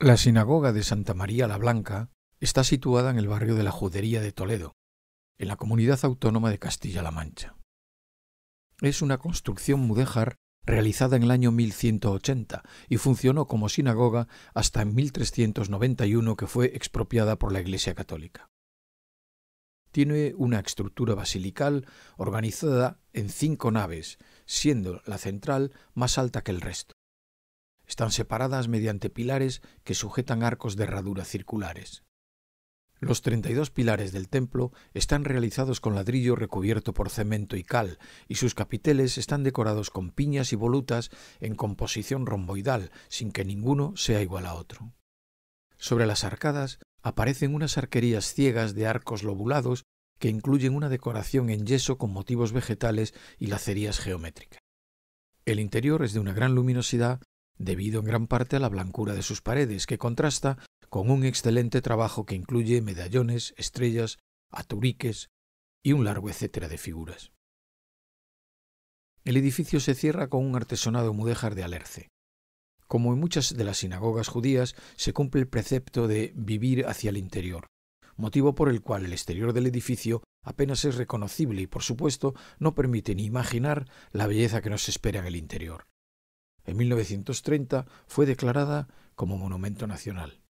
La sinagoga de Santa María la Blanca está situada en el barrio de la Judería de Toledo, en la comunidad autónoma de Castilla-La Mancha. Es una construcción mudéjar realizada en el año 1180 y funcionó como sinagoga hasta en 1391 que fue expropiada por la Iglesia Católica. Tiene una estructura basilical organizada en cinco naves, siendo la central más alta que el resto. Están separadas mediante pilares que sujetan arcos de herradura circulares. Los 32 pilares del templo están realizados con ladrillo recubierto por cemento y cal, y sus capiteles están decorados con piñas y volutas en composición romboidal, sin que ninguno sea igual a otro. Sobre las arcadas aparecen unas arquerías ciegas de arcos lobulados que incluyen una decoración en yeso con motivos vegetales y lacerías geométricas. El interior es de una gran luminosidad debido en gran parte a la blancura de sus paredes, que contrasta con un excelente trabajo que incluye medallones, estrellas, aturiques y un largo etcétera de figuras. El edificio se cierra con un artesonado mudéjar de alerce. Como en muchas de las sinagogas judías, se cumple el precepto de vivir hacia el interior, motivo por el cual el exterior del edificio apenas es reconocible y, por supuesto, no permite ni imaginar la belleza que nos espera en el interior. En 1930 fue declarada como Monumento Nacional.